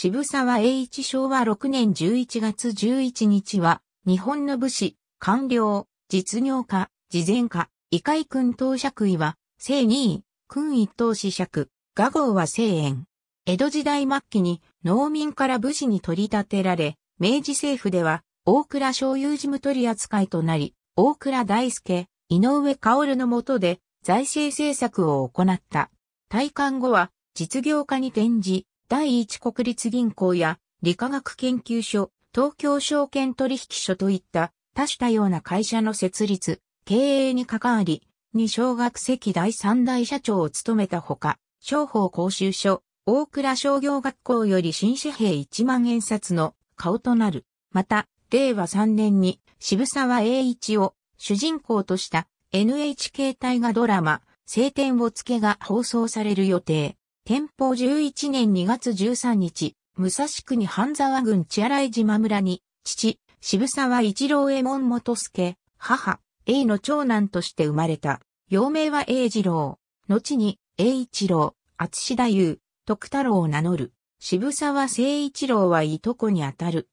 渋沢栄一昭和6年11月11日は、日本の武士、官僚、実業家、事前家、異界君当爵位は、正二位、君一等子爵、画号は正円。江戸時代末期に農民から武士に取り立てられ、明治政府では、大倉商友事務取扱いとなり、大倉大輔、井上薫の下で財政政策を行った。退官後は、実業家に転じ、第一国立銀行や理化学研究所、東京証券取引所といった多種多様な会社の設立、経営に関わり、二小学籍第三代社長を務めたほか、商法講習所、大倉商業学校より新紙幣1万円札の顔となる。また、令和3年に渋沢栄一を主人公とした NHK 大河ドラマ、晴天をつけが放送される予定。天保11年2月13日、武蔵国半沢郡千洗島村に、父、渋沢一郎衛門元助、母、栄の長男として生まれた。幼名は栄二郎。後に、栄一郎、厚志太夫、徳太郎を名乗る。渋沢誠一郎はいとこにあたる。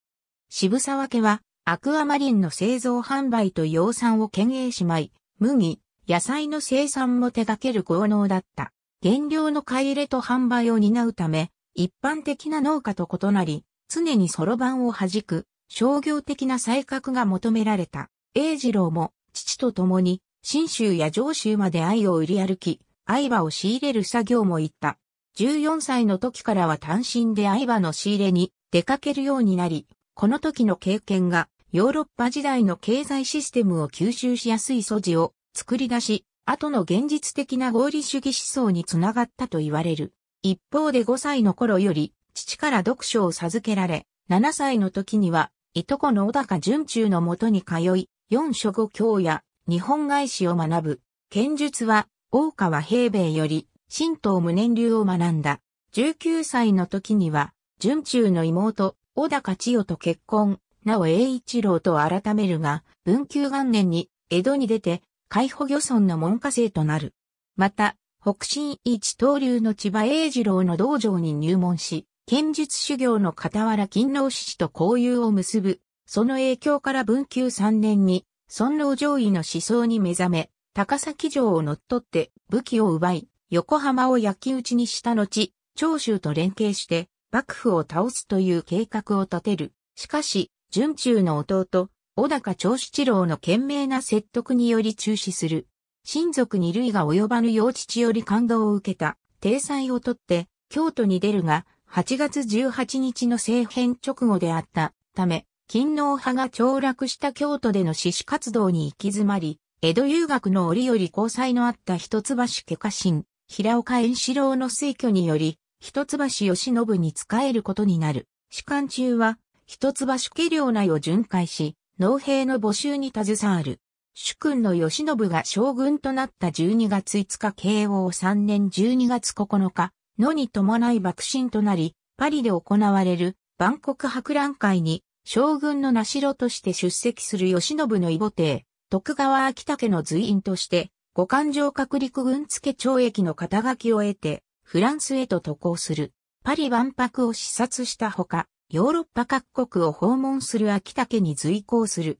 渋沢家は、アクアマリンの製造販売と養蚕を兼営しまい、麦、野菜の生産も手掛ける効能だった。原料の買い入れと販売を担うため、一般的な農家と異なり、常にそろばんを弾く、商業的な才覚が求められた。英次郎も、父と共に、新州や上州まで藍を売り歩き、藍葉を仕入れる作業も行った。14歳の時からは単身で藍葉の仕入れに出かけるようになり、この時の経験がヨーロッパ時代の経済システムを吸収しやすい素地を作り出し、後の現実的な合理主義思想につながったと言われる。一方で5歳の頃より父から読書を授けられ、7歳の時には、いとこの小高淳中のもとに通い、四書五教や日本外史を学ぶ。剣術は、大川平米より、神道無念流を学んだ。19歳の時には、淳中の妹、小高千代と結婚、なお栄一郎と改めるが、文久元年に江戸に出て、海保漁村の門下生となる。また、北新一東流の千葉英二郎の道場に入門し、剣術修行の傍ら勤労志士と交友を結ぶ。その影響から文久3年に、尊老上位の思想に目覚め、高崎城を乗っ取って武器を奪い、横浜を焼き討ちにした後、長州と連携して幕府を倒すという計画を立てる。しかし、順中の弟、小高長七郎の懸命な説得により中止する。親族に類が及ばぬ幼父より感動を受けた、体裁をとって、京都に出るが、8月18日の政変直後であったため、勤王派が凋落した京都での志士活動に行き詰まり、江戸遊学の折り交際のあった一橋家家臣、平岡円四郎の推挙により、一橋義信に仕えることになる。士官中は、一橋家領内を巡回し、農兵の募集に携わる。主君の義信が将軍となった12月5日慶応3年12月9日、のに伴い爆心となり、パリで行われる万国博覧会に将軍の名城として出席する義信の異母帝、徳川秋武の随員として、五環城閣陸軍付懲役の肩書きを得て、フランスへと渡航する、パリ万博を視察したほか、ヨーロッパ各国を訪問する秋田家に随行する。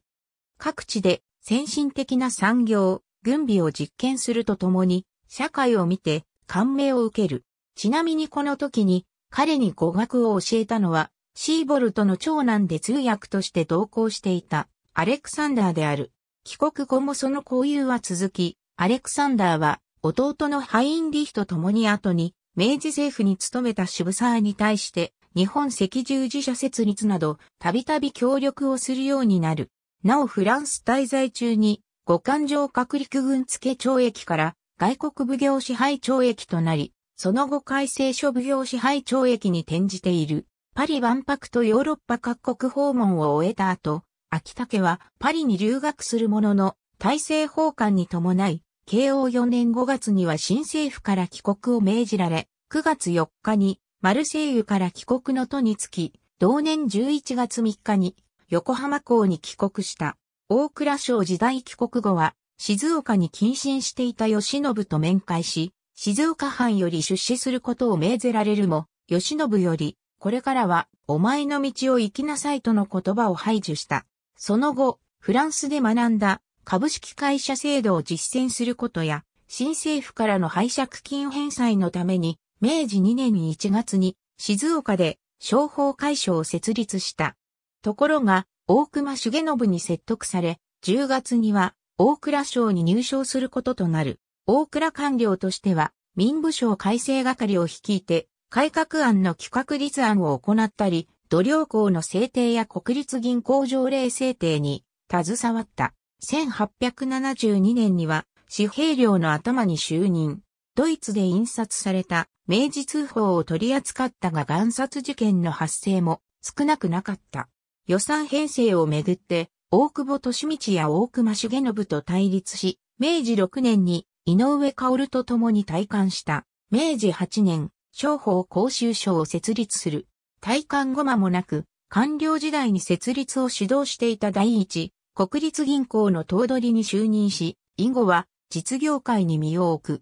各地で先進的な産業、軍備を実験するとともに、社会を見て感銘を受ける。ちなみにこの時に彼に語学を教えたのは、シーボルトの長男で通訳として同行していたアレクサンダーである。帰国後もその交友は続き、アレクサンダーは弟のハインリヒと共に後に明治政府に勤めた渋沢に対して日本赤十字社設立など、たびたび協力をするようになる。なおフランス滞在中に、五環状隔陸軍付懲役から外国奉行支配懲役となり、その後改正諸奉行支配懲役に転じている。パリ万博とヨーロッパ各国訪問を終えた後、秋竹はパリに留学するものの、体制奉還に伴い、慶応4年5月には新政府から帰国を命じられ、9月4日にマルセイユから帰国の途につき、同年11月3日に横浜港に帰国した。大蔵省時代帰国後は、静岡に謹慎していた吉信と面会し、静岡藩より出資することを命ぜられるも、吉信より、これからは、お前の道を行きなさいとの言葉を排除した。その後、フランスで学んだ株式会社制度を実践することや、新政府からの拝借金返済のために明治2年1月に静岡で商法会所を設立した。ところが、大隈重信に説得され、10月には大倉省に入省することとなる。大倉官僚としては、民部省改正係を率いて、改革案の企画立案を行ったり、土良校の制定や国立銀行条例制定に携わった。1872年には、紙幣料の頭に就任。ドイツで印刷された明治通報を取り扱ったが岩殺事件の発生も少なくなかった。予算編成をめぐって、大久保利道や大隈重信と対立し、明治6年に井上薫と共に退官した。明治8年、商法公衆省を設立する。退官後間もなく、官僚時代に設立を主導していた第一、国立銀行の頭取に就任し、以後は実業界に身を置く。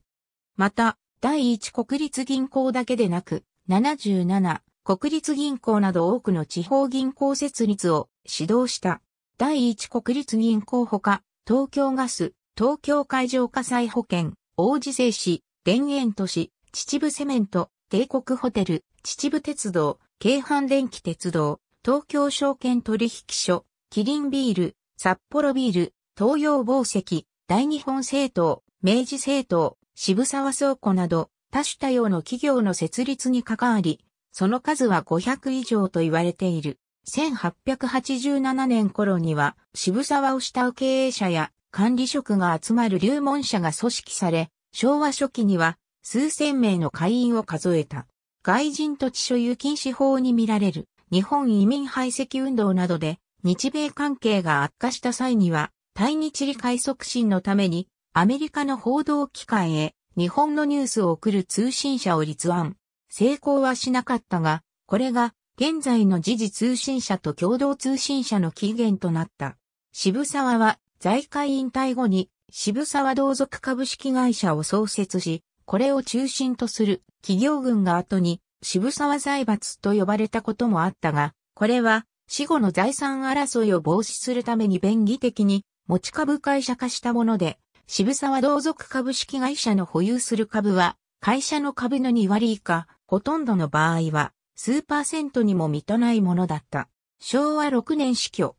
また、第一国立銀行だけでなく、77、国立銀行など多くの地方銀行設立を指導した。第一国立銀行ほか、東京ガス、東京海上火災保険、王子製紙、田園都市、秩父セメント、帝国ホテル、秩父鉄道、京阪電気鉄道、東京証券取引所、キリンビール、札幌ビール、東洋宝石、大日本政党、明治政党、渋沢倉庫など多種多様の企業の設立に関わり、その数は500以上と言われている。1887年頃には渋沢を慕う経営者や管理職が集まる流門者が組織され、昭和初期には数千名の会員を数えた。外人土地所有禁止法に見られる日本移民排斥運動などで日米関係が悪化した際には対日理解促進のためにアメリカの報道機関へ日本のニュースを送る通信社を立案。成功はしなかったが、これが現在の時事通信社と共同通信社の起源となった。渋沢は財界引退後に渋沢同族株式会社を創設し、これを中心とする企業群が後に渋沢財閥と呼ばれたこともあったが、これは死後の財産争いを防止するために便宜的に持ち株会社化したもので、渋沢同族株式会社の保有する株は、会社の株の2割以下、ほとんどの場合は、数パーセントにも満たないものだった。昭和6年死去。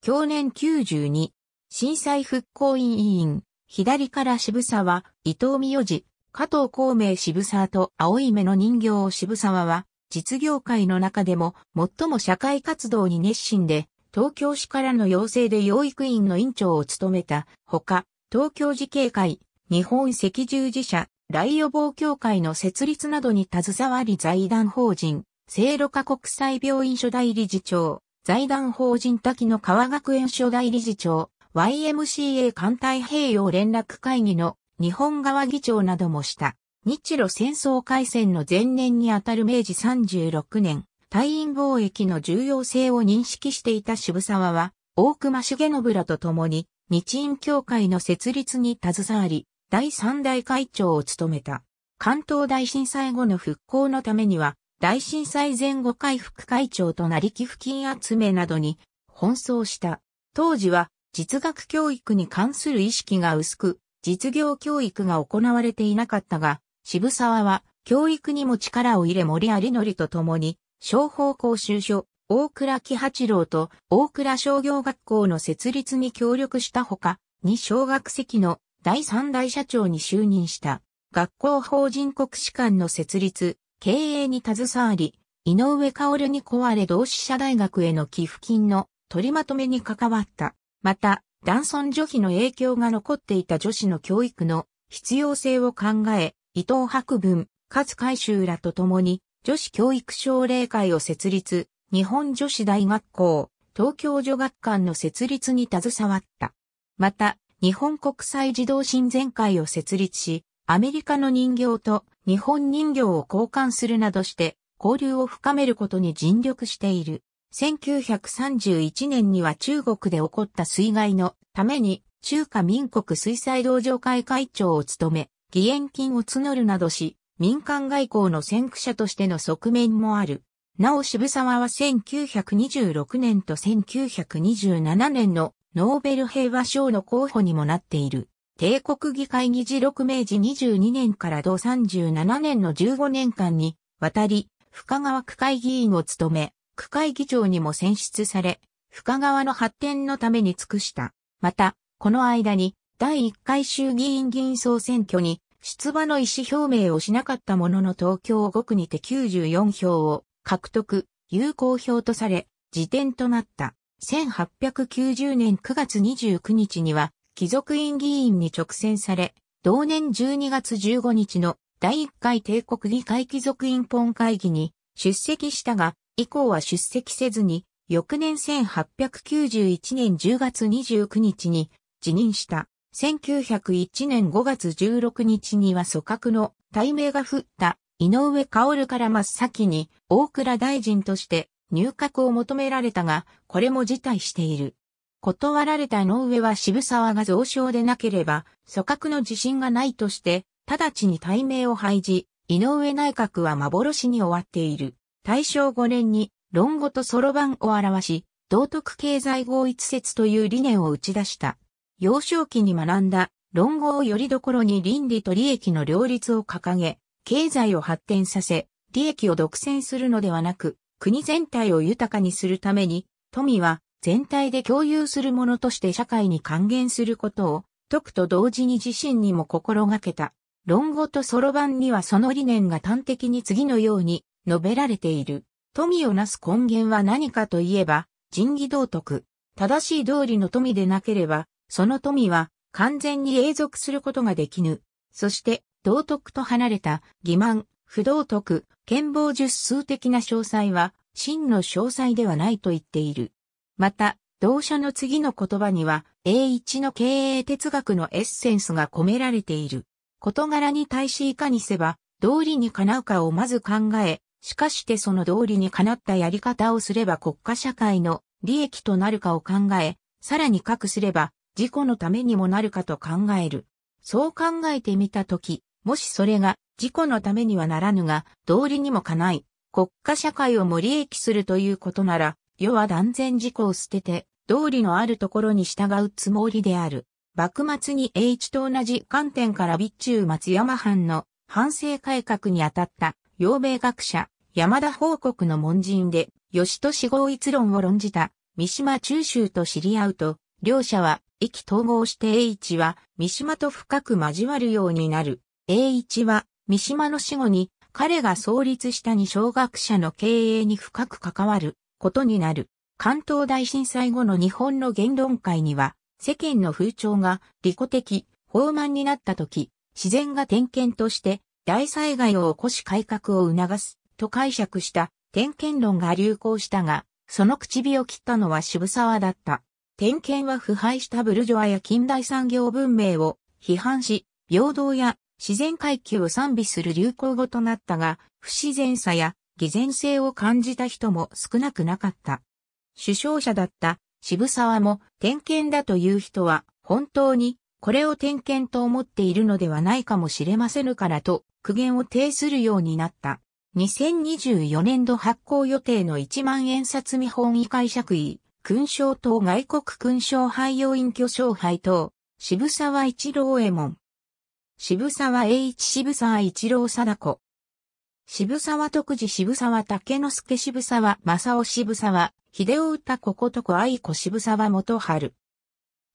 去年92、震災復興委員、左から渋沢、伊藤美代次、加藤孔明渋沢と青い目の人形を渋沢は、実業界の中でも最も社会活動に熱心で、東京市からの要請で養育院の院長を務めたほか、東京慈恵会、日本赤十字社、来予防協会の設立などに携わり財団法人、聖路加国際病院所代理事長、財団法人滝野川学園所代理事長、YMCA 艦隊併用連絡会議の日本側議長などもした。日露戦争開戦の前年にあたる明治36年、隊員貿易の重要性を認識していた渋沢は、大隈重信らと共に、日印協会の設立に携わり、第三代会長を務めた。関東大震災後の復興のためには、大震災前後回復会長となり寄付金集めなどに奔走した。当時は実学教育に関する意識が薄く、実業教育が行われていなかったが、渋沢は教育にも力を入れ森有則と共に、商法講習所、大倉喜八郎と大倉商業学校の設立に協力したほか、二小学籍の第三代社長に就任した。学校法人国士官の設立、経営に携わり、井上香織に壊れ同志社大学への寄付金の取りまとめに関わった。また、男尊女卑の影響が残っていた女子の教育の必要性を考え、伊藤博文、勝海舟らと共に女子教育奨励会を設立、日本女子大学校、東京女学館の設立に携わった。また、日本国際児童親善会を設立し、アメリカの人形と日本人形を交換するなどして、交流を深めることに尽力している。1931年には中国で起こった水害のために中華民国水災道場会会長を務め、義援金を募るなどし、民間外交の先駆者としての側面もある。なお渋沢は1926年と1927年のノーベル平和賞の候補にもなっている。帝国議会議事録明治22年から同37年の15年間に渡り、深川区会議員を務め、区会議長にも選出され、深川の発展のために尽くした。また、この間に第1回衆議院議員総選挙に出馬の意思表明をしなかったものの東京5区にて94票を獲得、有効票とされ、辞典となった。1890年9月29日には、貴族院議員に直選され、同年12月15日の第1回帝国議会貴族院本会議に出席したが、以降は出席せずに、翌年1891年10月29日に辞任した。1901年5月16日には組閣の大名が降った井上薫から真っ先に大倉大臣として入閣を求められたが、これも辞退している。断られた井上は渋沢が増相でなければ、組閣の自信がないとして、直ちに大名を廃じ、井上内閣は幻に終わっている。大正5年に論語とそろばんを表し、道徳経済合一説という理念を打ち出した。幼少期に学んだ論語をよりどころに倫理と利益の両立を掲げ、経済を発展させ、利益を独占するのではなく、国全体を豊かにするために、富は全体で共有するものとして社会に還元することを、解くと同時に自身にも心がけた。論語とそろばんにはその理念が端的に次のように述べられている。富をなす根源は何かといえば、仁義道徳。正しい道理の富でなければ、その富は完全に永続することができぬ。そして、道徳と離れた欺瞞、不道徳、健忘術数的な詳細は真の詳細ではないと言っている。また、同社の次の言葉には、A1 の経営哲学のエッセンスが込められている。事柄に対しいかにせば、道理にかなうかをまず考え、しかしてその道理にかなったやり方をすれば国家社会の利益となるかを考え、さらにかくすれば自己のためにもなるかと考える。そう考えてみたとき、もしそれが自己のためにはならぬが、道理にもかない、国家社会をも利益するということなら、世は断然自己を捨てて、道理のあるところに従うつもりである。幕末に栄一と同じ観点から備中松山藩の反省改革にあたった、陽米学者、山田報国の門人で、吉死合一論を論じた、三島中州と知り合うと、両者は意気統合して栄一は三島と深く交わるようになる。栄一は、三島の死後に、彼が創立した二小学者の経営に深く関わることになる。関東大震災後の日本の言論界には、世間の風潮が利己的、豊慢になった時、自然が点検として大災害を起こし改革を促すと解釈した点検論が流行したが、その口火を切ったのは渋沢だった。点検は腐敗したブルジョアや近代産業文明を批判し、平等や自然階級を賛美する流行語となったが、不自然さや偽善性を感じた人も少なくなかった。首相者だった渋沢も点検だという人は本当にこれを点検と思っているのではないかもしれませぬからと苦言を呈するようになった。2024年度発行予定の1万円札見本位解釈位、勲章等外国勲章廃用隠居章杯等、渋沢一郎右衛門。渋沢栄一渋沢一郎貞子。渋沢徳次渋沢竹之助渋沢正雄渋沢秀夫歌子ことこ愛子渋沢元春。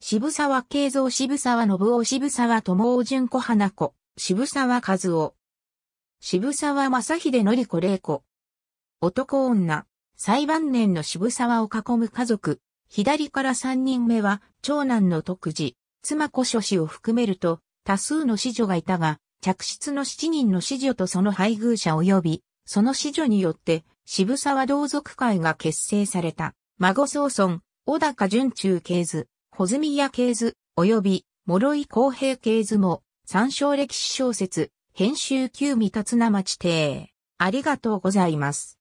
渋沢慶三渋沢信夫渋沢友夫純子花子渋沢和夫。渋沢正秀典子玲子。男女、最晩年の渋沢を囲む家族。左から三人目は長男の徳次、妻子諸氏を含めると多数の子女がいたが、嫡出の7人の子女とその配偶者及び、その子女によって渋沢同族会が結成された。孫宗孫、小高淳中系図、穂積屋系図、及び諸井公平系図も、参照歴史小説、編集旧未立な町亭。ありがとうございます。